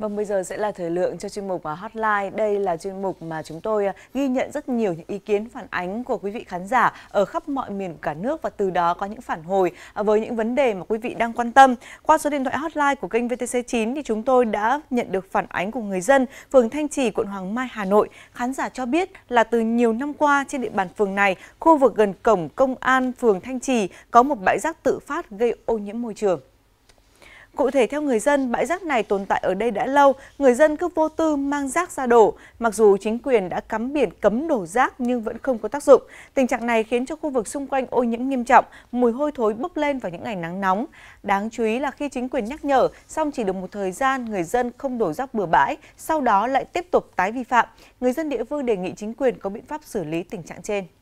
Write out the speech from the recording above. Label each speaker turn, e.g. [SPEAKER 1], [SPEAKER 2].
[SPEAKER 1] Vâng, bây giờ sẽ là thời lượng cho chuyên mục à, Hotline. Đây là chuyên mục mà chúng tôi à, ghi nhận rất nhiều những ý kiến phản ánh của quý vị khán giả ở khắp mọi miền cả nước và từ đó có những phản hồi à, với những vấn đề mà quý vị đang quan tâm. Qua số điện thoại hotline của kênh VTC9 thì chúng tôi đã nhận được phản ánh của người dân phường Thanh Trì, quận Hoàng Mai, Hà Nội. Khán giả cho biết là từ nhiều năm qua trên địa bàn phường này, khu vực gần cổng công an phường Thanh Trì có một bãi rác tự phát gây ô nhiễm môi trường. Cụ thể theo người dân, bãi rác này tồn tại ở đây đã lâu, người dân cứ vô tư mang rác ra đổ. Mặc dù chính quyền đã cắm biển cấm đổ rác nhưng vẫn không có tác dụng. Tình trạng này khiến cho khu vực xung quanh ô nhiễm nghiêm trọng, mùi hôi thối bốc lên vào những ngày nắng nóng. Đáng chú ý là khi chính quyền nhắc nhở, xong chỉ được một thời gian người dân không đổ rác bừa bãi, sau đó lại tiếp tục tái vi phạm. Người dân địa phương đề nghị chính quyền có biện pháp xử lý tình trạng trên.